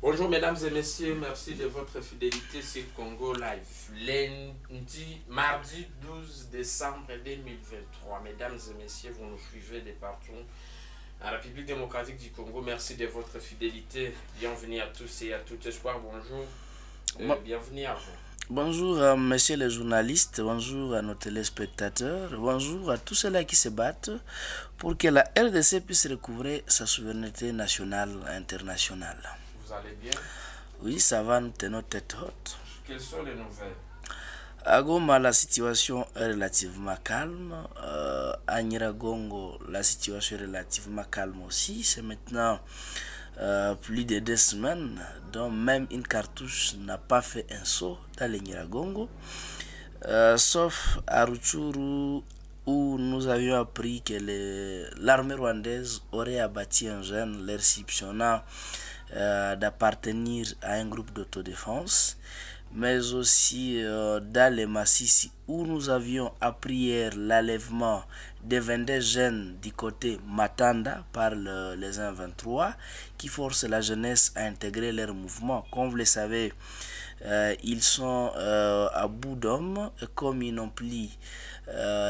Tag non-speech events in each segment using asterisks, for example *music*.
Bonjour mesdames et messieurs, merci de votre fidélité sur Congo Live. Lundi, mardi 12 décembre 2023, mesdames et messieurs, vous nous suivez de partout à la République démocratique du Congo. Merci de votre fidélité. Bienvenue à tous et à toutes. Espoir, bonjour. Euh, bienvenue à vous. Bonjour, à euh, messieurs les journalistes. Bonjour à nos téléspectateurs. Bonjour à tous ceux-là qui se battent pour que la RDC puisse recouvrer sa souveraineté nationale et internationale. Vous allez bien Oui, ça va, nous tenons tête haute. Quelles sont les nouvelles à Goma, la situation est relativement calme. Euh, à Niragongo, la situation est relativement calme aussi. C'est maintenant euh, plus de deux semaines dont même une cartouche n'a pas fait un saut dans les Niragongo. Euh, sauf à Ruchuru, où nous avions appris que l'armée rwandaise aurait abattu un jeune, euh, d'appartenir à un groupe d'autodéfense mais aussi euh, dans les massifs où nous avions à prière l'enlèvement des 22 jeunes du côté Matanda par les 1-23 qui forcent la jeunesse à intégrer leur mouvement. Comme vous le savez, euh, ils sont euh, à bout d'hommes, comme ils n'ont plus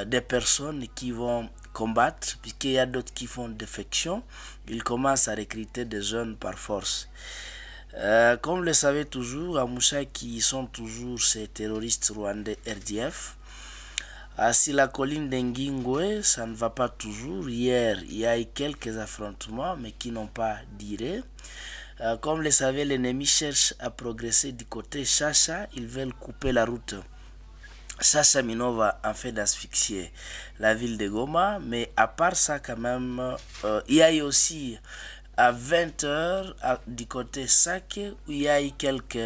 des personnes qui vont combattre, puisqu'il y a d'autres qui font défection, ils commencent à recruter des jeunes par force. Euh, comme le savez toujours, à qui qui sont toujours ces terroristes rwandais RDF. à si la colline d'Enguingwe, ça ne va pas toujours. Hier, il y a eu quelques affrontements, mais qui n'ont pas duré. Euh, comme le savez, l'ennemi cherche à progresser du côté Chacha. Ils veulent couper la route. Chacha Minova en fait d'asphyxier la ville de Goma. Mais à part ça, quand même, euh, il y a eu aussi à 20h du côté Sac, il y a eu quelques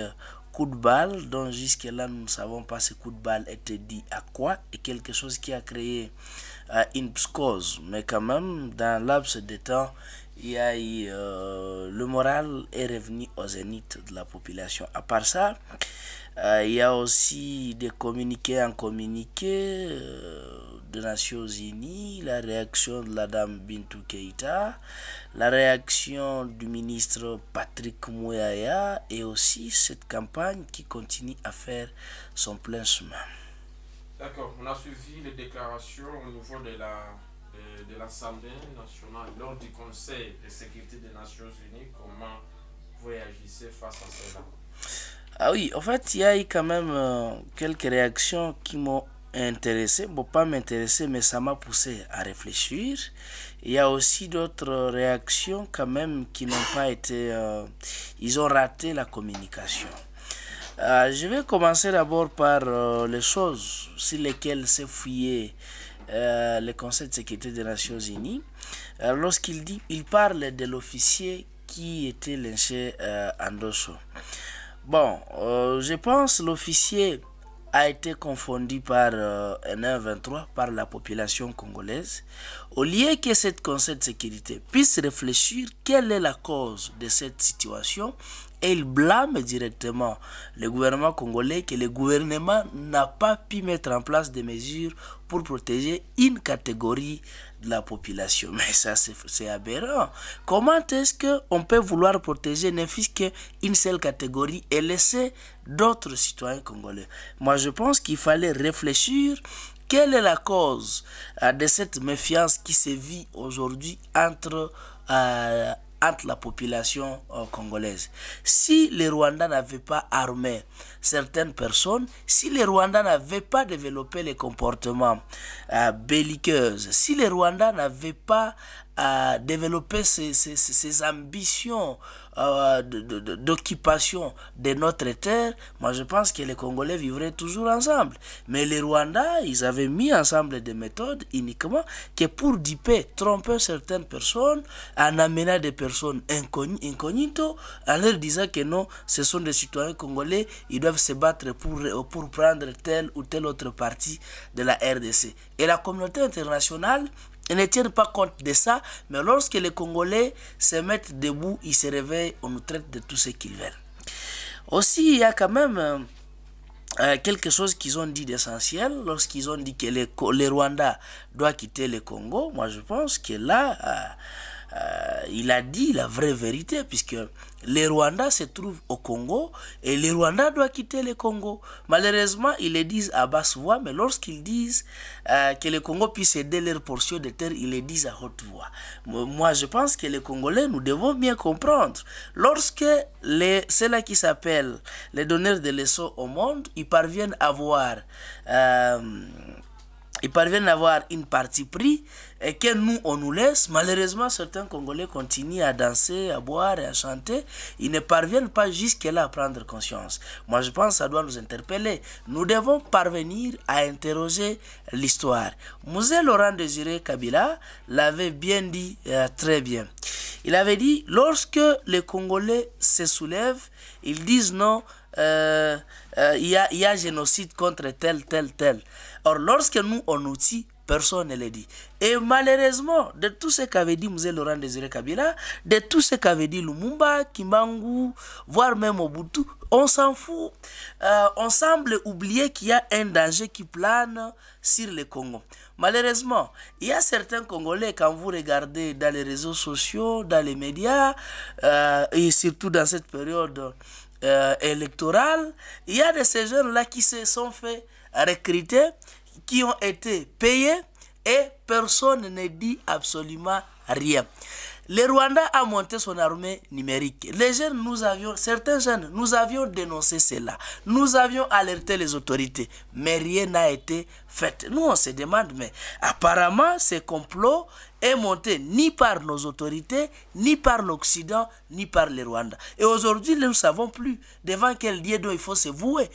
coups de balle dont jusque-là nous ne savons pas ce coup de balle était dit à quoi et quelque chose qui a créé euh, une psychose. Mais quand même, dans l'absence de temps, il a euh, le moral est revenu au zénith de la population. À part ça, euh, il y a aussi des communiqués en communiqué euh, de Nations Unies, la réaction de la dame Bintou Keïta, la réaction du ministre Patrick Mouyaya et aussi cette campagne qui continue à faire son plein chemin. D'accord, on a suivi les déclarations au niveau de la l'Assemblée nationale lors du Conseil de sécurité des Nations Unies. Comment vous réagissez face à cela ah oui, en fait, il y a eu quand même euh, quelques réactions qui m'ont intéressé, bon pas m'intéresser, mais ça m'a poussé à réfléchir. Il y a aussi d'autres réactions quand même qui n'ont pas été... Euh, ils ont raté la communication. Euh, je vais commencer d'abord par les choses sur lesquelles s'est fouillé le Conseil de sécurité des Nations Unies. Lorsqu'il dit, il parle de l'officier qui était lynché en Dosso. Bon, euh, je pense l'officier a été confondu par euh, n 123 par la population congolaise, au lieu que cette Conseil de sécurité puisse réfléchir quelle est la cause de cette situation et il blâme directement le gouvernement congolais que le gouvernement n'a pas pu mettre en place des mesures pour protéger une catégorie la population. *laughs* Mais ça, c'est aberrant. Comment est-ce qu'on peut vouloir protéger ne fût qu'une seule catégorie et laisser d'autres citoyens congolais Moi, je pense qu'il fallait réfléchir quelle est la cause euh, de cette méfiance qui se vit aujourd'hui entre, euh, entre la population euh, congolaise Si les Rwandais n'avaient pas armé certaines personnes, si les Rwandais n'avaient pas développé les comportements euh, belliqueux, si les Rwandais n'avaient pas à développer ces, ambitions euh, d'occupation de, notre terre, moi je pense que les Congolais vivraient toujours ensemble. Mais les Rwandais, ils avaient mis ensemble des méthodes uniquement que pour diper, tromper certaines personnes, en amenant des personnes incognito, en leur disant que non, ce sont des citoyens congolais, ils doivent se battre pour, pour prendre telle ou telle autre partie de la RDC. Et la communauté internationale, ils ne tiennent pas compte de ça, mais lorsque les Congolais se mettent debout, ils se réveillent, on nous traite de tout ce qu'ils veulent. Aussi, il y a quand même euh, euh, quelque chose qu'ils ont dit d'essentiel lorsqu'ils ont dit que les, les Rwandais doivent quitter le Congo. Moi, je pense que là... Euh, euh, il a dit la vraie vérité, puisque les Rwandais se trouvent au Congo et les Rwandais doivent quitter le Congo. Malheureusement, ils le disent à basse voix, mais lorsqu'ils disent euh, que le Congo puisse aider leur portion de terre, ils le disent à haute voix. Moi, je pense que les Congolais, nous devons bien comprendre. Lorsque les, ceux-là qui s'appellent les donneurs de leçons au monde, ils parviennent à voir... Euh, ils parviennent à avoir une partie pris et que nous, on nous laisse. Malheureusement, certains Congolais continuent à danser, à boire et à chanter. Ils ne parviennent pas jusque-là à prendre conscience. Moi, je pense que ça doit nous interpeller. Nous devons parvenir à interroger l'histoire. Musée Laurent Désiré Kabila l'avait bien dit euh, très bien. Il avait dit, lorsque les Congolais se soulèvent, ils disent non euh, euh, il, y a, a génocide contre tel, tel, tel. Or, lorsque nous, on dit, personne ne le dit. Et malheureusement, de tout ce qu'avait dit Mouzé Laurent Désiré Kabila, de tout ce qu'avait dit Lumumba, Kimbangu, voire même Obutu, on s'en fout. Euh, on semble oublier qu'il y a un danger qui plane sur le Congo. Malheureusement, il y a certains Congolais, quand vous regardez dans les réseaux sociaux, dans les médias, et surtout dans cette période euh, électorale, il y a de ces jeunes-là qui se sont fait recruter, qui ont été payés et personne ne dit absolument rien. Le Rwanda a monté son armée numérique. Les jeunes, nous avions, certains jeunes, nous avions dénoncé cela. Nous avions alerté les autorités, mais rien n'a été fait. Nous, on se demande, mais apparemment, ce complot est monté ni par nos autorités, ni par l'Occident, ni par le Rwanda. Et aujourd'hui, nous ne savons plus devant quel lieu il faut se vouer.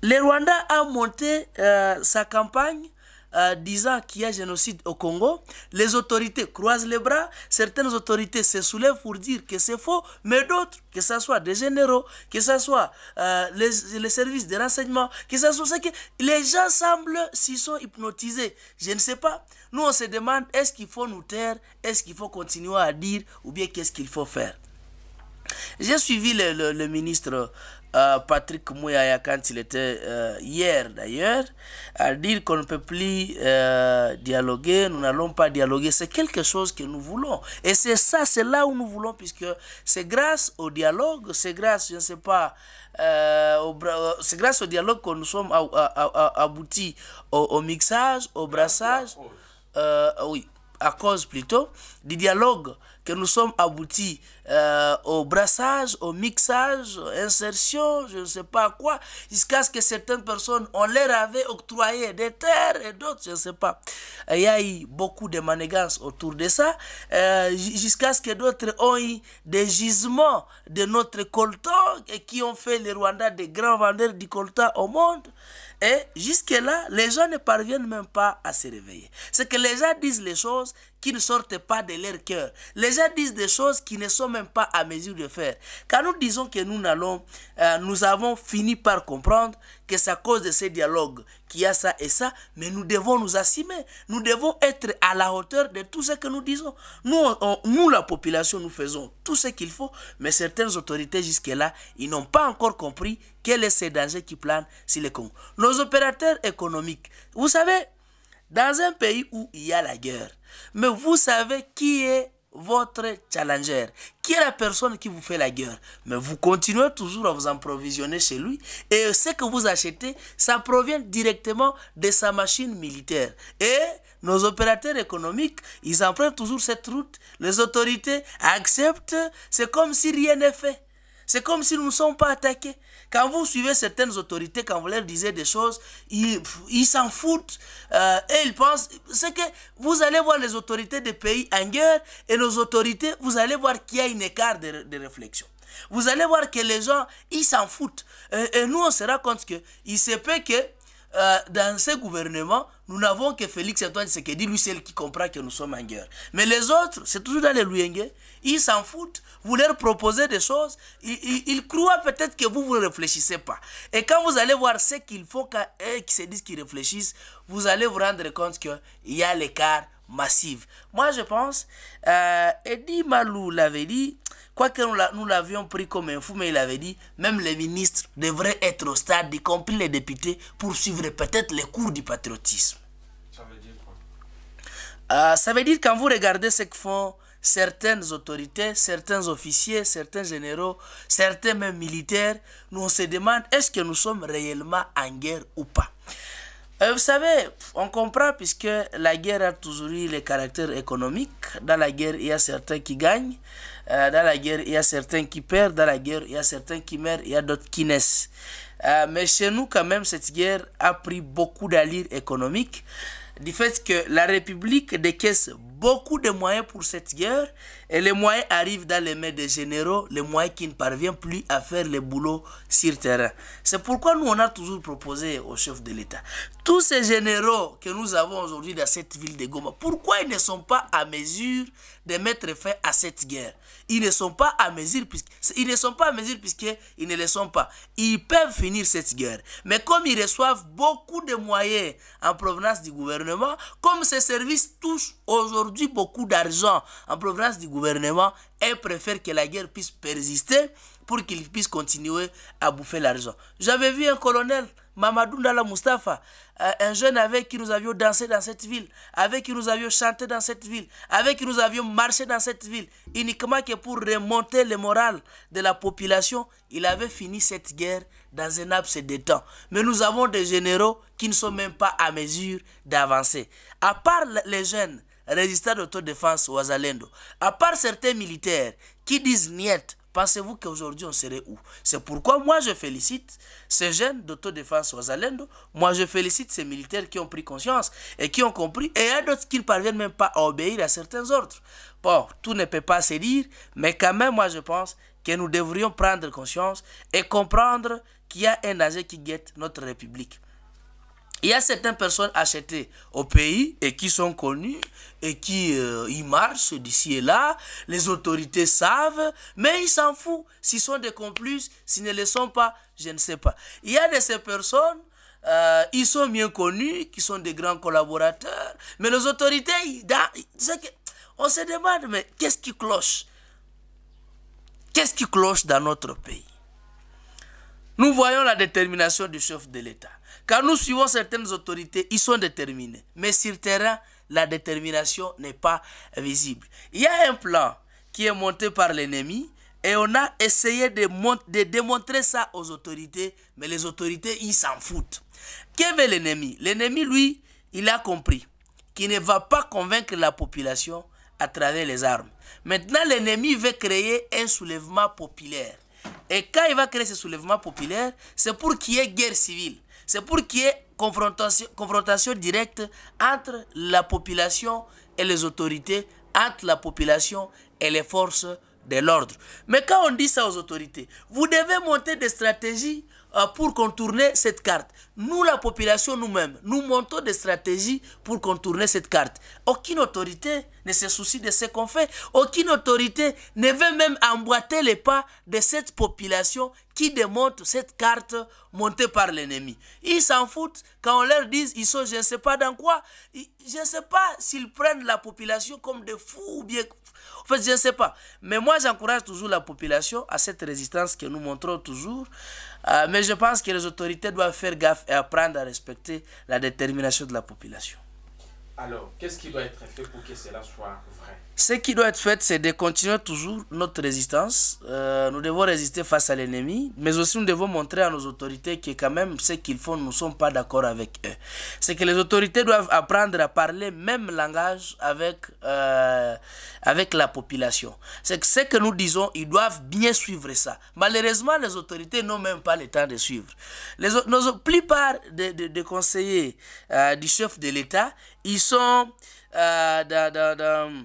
Le Rwanda a monté euh, sa campagne euh, disant qu'il y a génocide au Congo, les autorités croisent les bras, certaines autorités se soulèvent pour dire que c'est faux, mais d'autres, que ce soit des généraux, que ce soit euh, les, services de renseignement, que ce soit que les gens semblent s'y sont hypnotisés. Je ne sais pas. Nous, on se demande, est-ce qu'il faut nous taire, est-ce qu'il faut continuer à dire, ou bien qu'est-ce qu'il faut faire. J'ai suivi le ministre euh, Patrick Mouyaya quand il était euh, hier d'ailleurs, à dire qu'on ne peut plus euh, dialoguer, nous n'allons pas dialoguer. C'est quelque chose que nous voulons. Et c'est ça, c'est là où nous voulons, puisque c'est grâce au dialogue, c'est grâce, je ne sais pas, c'est grâce au dialogue que nous sommes aboutis au, au, mixage, au brassage, oui, à cause plutôt, du dialogue que nous sommes aboutis euh, au brassage, au mixage, insertion, je ne sais pas quoi, jusqu'à ce que certaines personnes, on leur avait octroyé des terres et d'autres, je ne sais pas. Il y a eu beaucoup de manégances autour de ça, euh, jusqu'à ce que d'autres ont eu des gisements de notre coltan et qui ont fait le Rwanda des grands vendeurs du coltan au monde. Et jusque-là, les gens ne parviennent même pas à se réveiller. C'est que les gens disent les choses qui ne sortent pas de leur cœur. Les gens disent des choses qui ne sont même pas à mesure de faire. Quand nous disons que nous n'allons, euh, nous avons fini par comprendre que c'est à cause de ces dialogues qu'il y a ça et ça, mais nous devons nous assumer. Nous devons être à la hauteur de tout ce que nous disons. Nous, nous la population, nous faisons tout ce qu'il faut, mais certaines autorités jusque-là, ils n'ont pas encore compris quel est ce dangers qui planent sur les Congo. Nos opérateurs économiques, vous savez, dans un pays où il y a la guerre. Mais vous savez qui est votre challenger, qui est la personne qui vous fait la guerre. Mais vous continuez toujours à vous approvisionner chez lui et ce que vous achetez, ça provient directement de sa machine militaire. Et nos opérateurs économiques, ils empruntent toujours cette route. Les autorités acceptent. C'est comme si rien n'est fait. C'est comme si nous ne sommes pas attaqués. Quand vous suivez certaines autorités, quand vous leur disiez des choses, ils s'en foutent euh, et ils pensent. C'est que vous allez voir les autorités des pays en guerre et nos autorités, vous allez voir qu'il y a un écart de, réflexion. Vous allez voir que les gens, ils s'en foutent. Euh, et, nous, on se rend compte qu'il se peut que euh, dans ce gouvernement, nous n'avons que Félix Antoine dit, lui seul qui comprend que nous sommes en guerre. Mais les autres, c'est toujours dans les Louyengues, ils s'en foutent, vous leur proposez des choses, ils, croient peut-être que vous, vous ne réfléchissez pas. Et quand vous allez voir ce qu'il faut qu'ils se disent qu'ils réfléchissent, vous allez vous rendre compte qu'il y a l'écart massif. Moi, je pense, euh, Eddie Malou l'avait dit, Quoique nous l'avions pris comme un fou, mais il avait dit, même les ministres devraient être au stade, y compris les députés, pour suivre peut-être les cours du patriotisme. Ça veut dire quoi euh, Ça veut dire quand vous regardez ce que font certaines autorités, certains officiers, certains généraux, certains même militaires, nous on se demande est-ce que nous sommes réellement en guerre ou pas. Euh, vous savez, on comprend puisque la guerre a toujours eu le caractère économique. Dans la guerre, il y a certains qui gagnent, euh, dans la guerre, il y a certains qui perdent dans la guerre, il y a certains qui meurent, il y a d'autres qui naissent. Euh, mais chez nous, quand même, cette guerre a pris beaucoup d'allure économique. Du fait que la République décaisse beaucoup de moyens pour cette guerre et les moyens arrivent dans les mains des généraux, les moyens qui ne parviennent plus à faire le boulot sur terrain. C'est pourquoi nous, on a toujours proposé au chef de l'État, tous ces généraux que nous avons aujourd'hui dans cette ville de Goma, pourquoi ils ne sont pas à mesure de mettre fin à cette guerre Ils ne sont pas à mesure puisqu'ils ne sont pas à mesure puisqu'ils ne le sont pas. Ils peuvent finir cette guerre. Mais comme ils reçoivent beaucoup de moyens en provenance du gouvernement, comme ces services touchent aujourd'hui beaucoup d'argent en provenance du gouvernement et préfère que la guerre puisse persister pour qu'il puisse continuer à bouffer l'argent. J'avais vu un colonel, Mamadou Ndala Mustafa, euh, un jeune avec qui nous avions dansé dans cette ville, avec qui nous avions chanté dans cette ville, avec qui nous avions marché dans cette ville, uniquement que pour remonter le moral de la population, il avait fini cette guerre dans un abcès de temps. Mais nous avons des généraux qui ne sont même pas à mesure d'avancer. À part les jeunes, résistants d'autodéfense Oazalendo. à part certains militaires qui disent niet, pensez-vous qu'aujourd'hui on serait où C'est pourquoi moi je félicite ces jeunes d'autodéfense Oazalendo, moi je félicite ces militaires qui ont pris conscience et qui ont compris, et à d'autres qui ne parviennent même pas à obéir à certains ordres. Bon, tout ne peut pas se dire, mais quand même moi je pense que nous devrions prendre conscience et comprendre qu'il y a un danger qui guette notre République. Il y a certaines personnes achetées au pays et qui sont connues et qui euh, y marchent d'ici et là. Les autorités savent, mais ils s'en foutent. S'ils sont des complices, s'ils ne le sont pas, je ne sais pas. Il y a de ces personnes, euh, ils sont bien connus, qui sont des grands collaborateurs, mais les autorités, on se demande, mais qu'est-ce qui cloche Qu'est-ce qui cloche dans notre pays Nous voyons la détermination du chef de l'État. Quand nous suivons certaines autorités, ils sont déterminés. Mais sur le terrain, la détermination n'est pas visible. Il y a un plan qui est monté par l'ennemi et on a essayé de, de, démontrer ça aux autorités, mais les autorités, ils s'en foutent. que veut l'ennemi L'ennemi, lui, il a compris qu'il ne va pas convaincre la population à travers les armes. Maintenant, l'ennemi veut créer un soulèvement populaire. Et quand il va créer ce soulèvement populaire, c'est pour qu'il y ait guerre civile. C'est pour qu'il y ait confrontation, confrontation directe entre la population et les autorités, entre la population et les forces de l'ordre. Mais quand on dit ça aux autorités, vous devez monter des stratégies euh, pour contourner cette carte. Nous, la population nous-mêmes, nous montons des stratégies pour contourner cette carte. Aucune autorité ne se soucie de ce qu'on fait. Aucune autorité ne veut même emboîter les pas de cette population qui démonte cette carte montée par l'ennemi. Ils s'en foutent quand on leur dit ils sont je ne sais pas dans quoi. Je ne sais pas s'ils prennent la population comme des fous ou bien en fait, je ne sais pas. Mais moi, j'encourage toujours la population à cette résistance que nous montrons toujours. Euh, mais je pense que les autorités doivent faire gaffe et apprendre à respecter la détermination de la population. Alors, qu'est-ce qui doit être fait pour que cela soit vrai Ce qui doit être fait, c'est de continuer toujours notre résistance. Euh, nous devons résister face à l'ennemi, mais aussi nous devons montrer à nos autorités que quand même ce qu'ils font, nous ne sommes pas d'accord avec eux. C'est que les autorités doivent apprendre à parler même langage avec, euh, avec la population. C'est que ce que nous disons, ils doivent bien suivre ça. Malheureusement, les autorités n'ont même pas le temps de suivre. Les, nos, plupart des conseillers euh, du chef de l'État, ils sont, euh, dans,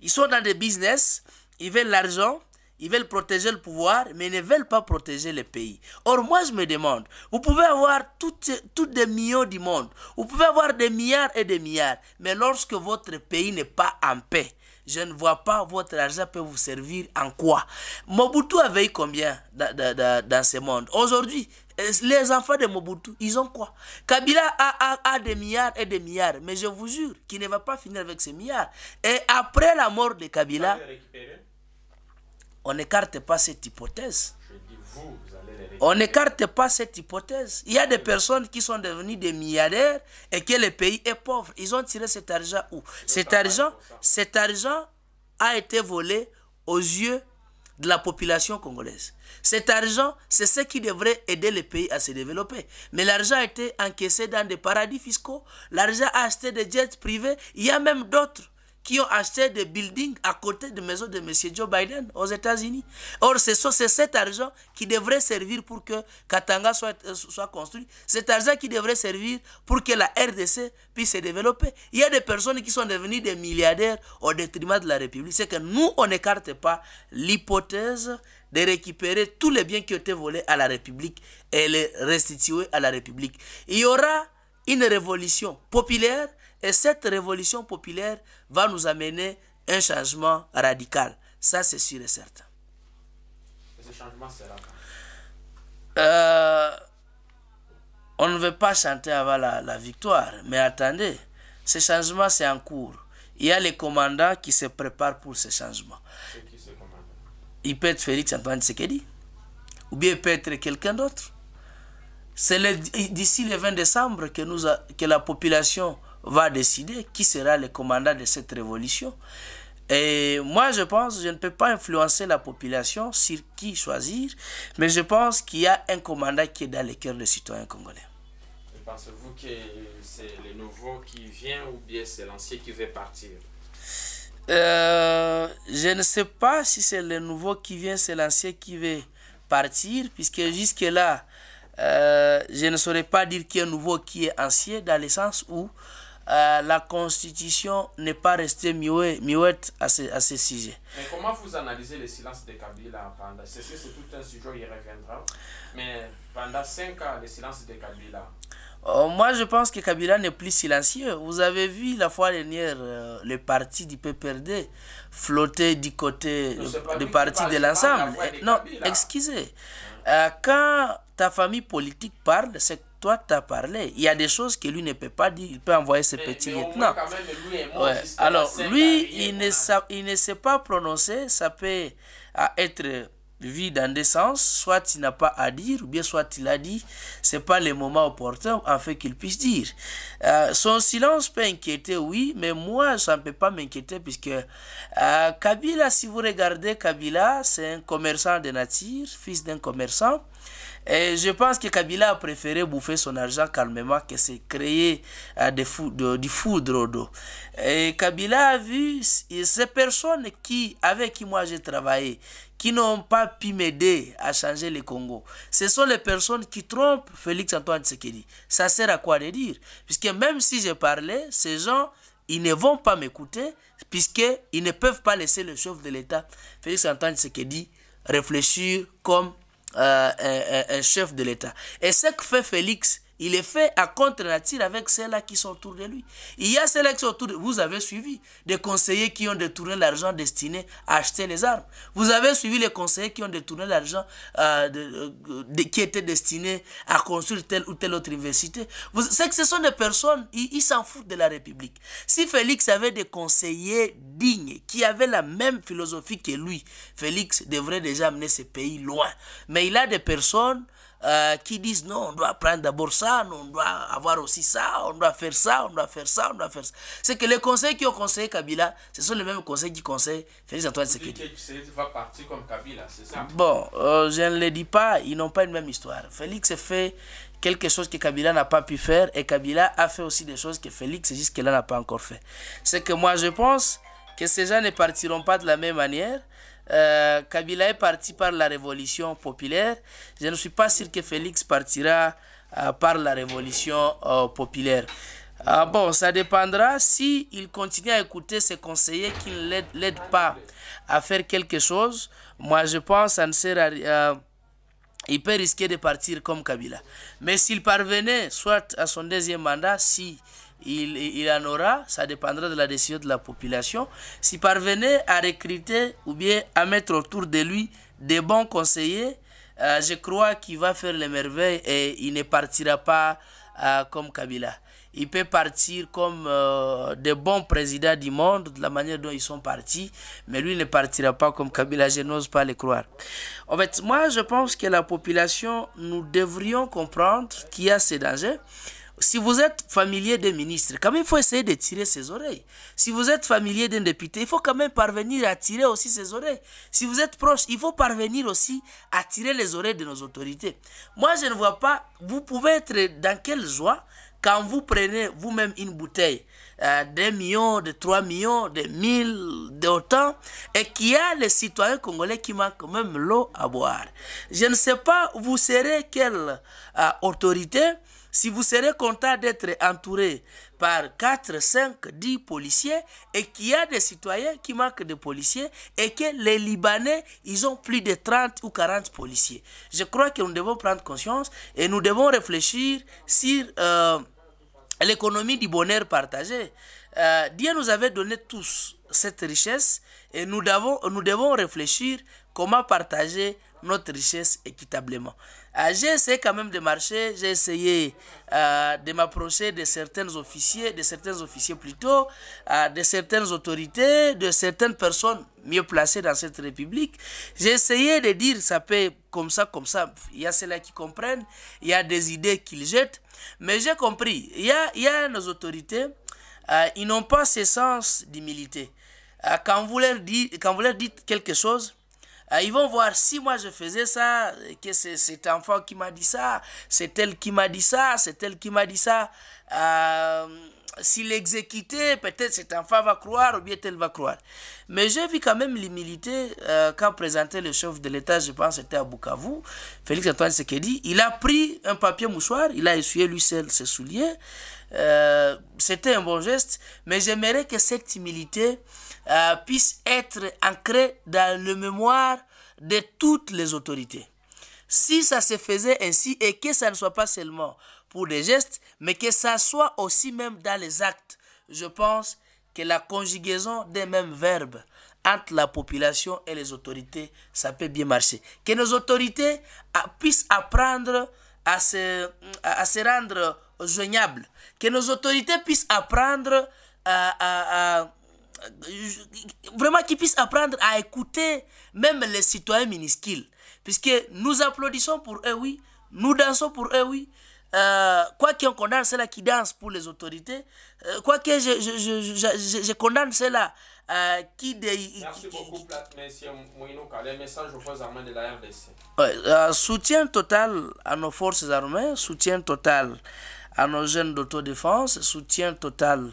ils sont dans des business, ils veulent l'argent, ils veulent protéger le pouvoir, mais ils ne veulent pas protéger le pays. Or, moi, je me demande, vous pouvez avoir toutes, toutes des millions du monde, vous pouvez avoir des milliards et des milliards, mais lorsque votre pays n'est pas en paix, je ne vois pas votre argent peut vous servir en quoi. Mobutu a veillé combien dans, dans, dans ce monde Aujourd'hui, euh, les enfants de Mobutu, ils ont quoi Kabila a, des milliards et des milliards, mais je vous jure qu'il ne va pas finir avec ces milliards. Et après la mort de Kabila, on n'écarte pas cette hypothèse. on n'écarte pas cette hypothèse. Il y a des personnes qui sont devenues des milliardaires et que le pays est pauvre. Ils ont tiré cet argent où cet argent, cet argent a été volé aux yeux de la population congolaise. Cet argent, c'est ce qui devrait aider le pays à se développer. Mais l'argent a été encaissé dans des paradis fiscaux, l'argent a acheté des jets privés, il y a même d'autres qui ont acheté des buildings à côté de maisons de M. Joe Biden aux États-Unis. Or, c'est cet argent qui devrait servir pour que Katanga soit, euh, soit construit. Cet argent qui devrait servir pour que la RDC puisse se développer. Il y a des personnes qui sont devenues des milliardaires au détriment de la République. C'est que nous, on n'écarte pas l'hypothèse de récupérer tous les biens qui ont été volés à la République et les restituer à la République. Il y aura une révolution populaire et cette révolution populaire va nous amener un changement radical. Ça, c'est sûr et certain. Et ce changement sera euh, On ne veut pas chanter avant la, victoire, mais attendez, ce changement, c'est en cours. Il y a les commandants qui se préparent pour ce changement. Qui il peut être Félix Antoine Tsekedi. ou bien il peut être quelqu'un d'autre. C'est d'ici le 20 décembre que, nous que la population va décider qui sera le commandant de cette révolution. Et moi, je pense je ne peux pas influencer la population sur qui choisir, mais je pense qu'il y a un commandant qui est dans le cœur des citoyens congolais. Pensez-vous que c'est le nouveau qui vient ou bien c'est l'ancien qui veut partir euh, Je ne sais pas si c'est le nouveau qui vient, c'est l'ancien qui veut partir, puisque jusque-là, euh, je ne saurais pas dire qu'il y a un nouveau, qui est ancien, dans le sens où euh, la Constitution n'est pas restée muette à ce, à Mais comment vous analysez le silence de Kabila pendant... C'est sûr, c'est tout un sujet, il reviendra. Mais pendant cinq ans, le silence de Kabila... Euh, moi, je pense que Kabila n'est plus silencieux. Vous avez vu la fois dernière euh, le parti du PPRD flotter du côté du parti de l'ensemble. Eh, non, excusez. quand ta famille politique parle, c'est toi, tu as parlé. Il y a des choses que lui ne peut pas dire. Il peut envoyer ses eh, petits ouais. Alors, lui, il ne, il ne sait pas prononcer. Ça peut être vu dans des sens. Soit il n'a pas à dire, ou bien soit il a dit. c'est pas le moment opportun, en fait, qu'il puisse dire. Euh, son silence peut inquiéter, oui, mais moi, ça ne peut pas m'inquiéter, puisque euh, Kabila, si vous regardez Kabila, c'est un commerçant de nature, fils d'un commerçant. Et je pense que Kabila a préféré bouffer son argent calmement que se créer euh, des du foudre d'eau. Et Kabila a vu ces personnes qui, avec qui moi j'ai travaillé, qui n'ont pas pu m'aider à changer le Congo. Ce sont les personnes qui trompent Félix-Antoine Tsekedi. Ça sert à quoi de dire Puisque même si je parlais, ces gens ils ne vont pas m'écouter puisqu'ils ne peuvent pas laisser le chef de l'État, Félix Antoine Tsekedi, réfléchir comme euh, chef de l'État. Et ce que fait Félix, il est fait à contre-nature avec ceux-là qui sont autour de lui. Il y a ceux-là qui sont autour de Vous avez suivi des conseillers qui ont détourné l'argent destiné à acheter les armes. Vous avez suivi les conseillers qui ont détourné l'argent euh, euh, qui était destiné à construire telle ou telle autre université. C'est que ce sont des personnes, ils s'en foutent de la République. Si Félix avait des conseillers dignes, qui avaient la même philosophie que lui, Félix devrait déjà amener ce pays loin. Mais il a des personnes euh, qui disent non, on doit prendre d'abord ça, on doit avoir aussi ça, on doit faire ça, on doit faire ça, on doit faire ça. C'est que les conseils qui ont conseillé Kabila, ce sont les mêmes conseils qui conseillent Félix Antoine Tshisekedi. va partir comme Kabila, c'est ça Bon, euh, je ne le dis pas, ils n'ont pas une même histoire. Félix a fait quelque chose que Kabila n'a pas pu faire et Kabila a fait aussi des choses que Félix juste' là n'a pas encore fait. C'est que moi je pense que ces gens ne partiront pas de la même manière euh, Kabila est parti par la révolution populaire. Je ne suis pas sûr que Félix partira euh, par la révolution euh, populaire. bon, ça dépendra si il continue à écouter ses conseillers qui ne l'aident pas à faire quelque chose. Moi, je pense ça ne sert à rien il peut risquer de partir comme Kabila. Mais s'il parvenait soit à son deuxième mandat, si il, en aura, ça dépendra de la décision de la population. S'il parvenait à recruter ou bien à mettre autour de lui des bons conseillers, euh, je crois qu'il va faire les merveilles et il ne partira pas euh, comme Kabila. Il peut partir comme euh, des bons présidents du monde, de la manière dont ils sont partis, mais lui ne partira pas comme Kabila, je n'ose pas le croire. En fait, moi, je pense que la population, nous devrions comprendre qu'il y a ces dangers si vous êtes familier des ministres, quand même, il faut essayer de tirer ses oreilles. Si vous êtes familier d'un député, il faut quand même parvenir à tirer aussi ses oreilles. Si vous êtes proche, il faut parvenir aussi à tirer les oreilles de nos autorités. Moi, je ne vois pas, vous pouvez être dans quelle joie quand vous prenez vous-même une bouteille euh, d'un million, de 3 millions, de 1000, de autant, et qu'il y a les citoyens congolais qui manquent même l'eau à boire. Je ne sais pas, vous serez quelle euh, autorité si vous serez content d'être entouré par 4, 5, 10 policiers et qu'il y a des citoyens qui manquent de policiers et que les Libanais, ils ont plus de 30 ou 40 policiers. Je crois que nous devons prendre conscience et nous devons réfléchir sur euh, l'économie du bonheur partagé. Euh, Dieu nous avait donné tous cette richesse et nous devons, nous devons réfléchir comment partager notre richesse équitablement. Ah, j'ai essayé quand même de marcher, j'ai essayé ah, de m'approcher de certains officiers, de certains officiers plutôt, ah, de certaines autorités, de certaines personnes mieux placées dans cette république. J'ai essayé de dire ça peut comme ça, comme ça. Il y a ceux-là qui comprennent, il y a des idées qu'ils jettent, mais j'ai compris. Il y a, il nos autorités, ils n'ont pas ce sens d'humilité. quand, quand vous leur dites quelque chose, ah, ils vont voir si moi je faisais ça, que c'est cet enfant qui m'a dit ça, c'est elle qui m'a dit ça, c'est elle qui m'a dit ça. Euh, s'il exécutait, peut-être cet enfant va croire ou bien elle va croire. Mais j'ai vu quand même l'humilité euh, quand présentait le chef de l'État, je pense c'était à Bukavu, Félix Antoine dit. Il a pris un papier mouchoir, il a essuyé lui seul ses souliers. Euh, c'était un bon geste, mais j'aimerais que cette humilité euh, puisse être ancrée dans le mémoire de toutes les autorités. Si ça se faisait ainsi et que ça ne soit pas seulement pour des gestes, mais que ça soit aussi même dans les actes, je pense que la conjugaison des mêmes verbes entre la population et les autorités, ça peut bien marcher. Que nos autorités ah, puissent apprendre à se, à se rendre que nos autorités puissent apprendre à, euh, euh, euh, vraiment qu'ils puissent apprendre à écouter même les citoyens minuscules. Puisque nous applaudissons pour eux, oui. Nous dansons pour eux, oui. Euh, quoi qu'on condamne ceux-là qui danse pour les autorités, euh, quoi que je, je, je, je, je condamne c'est là qui, de, Merci les messages aux forces armées de la RDC. soutien total à nos forces armées, soutien total à nos jeunes d'autodéfense, soutien total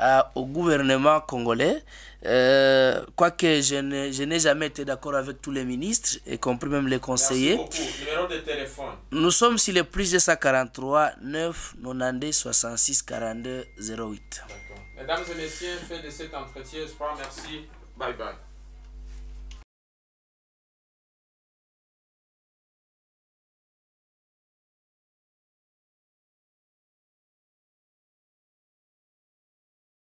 euh, au gouvernement congolais. Euh, quoique je n'ai jamais été d'accord avec tous les ministres, y compris même les conseillers. Numéro de téléphone. Nous sommes sur le plus de 143 9 90 66 42 08. Mesdames et messieurs, fin de cet entretien. Je vous remercie. Bye bye.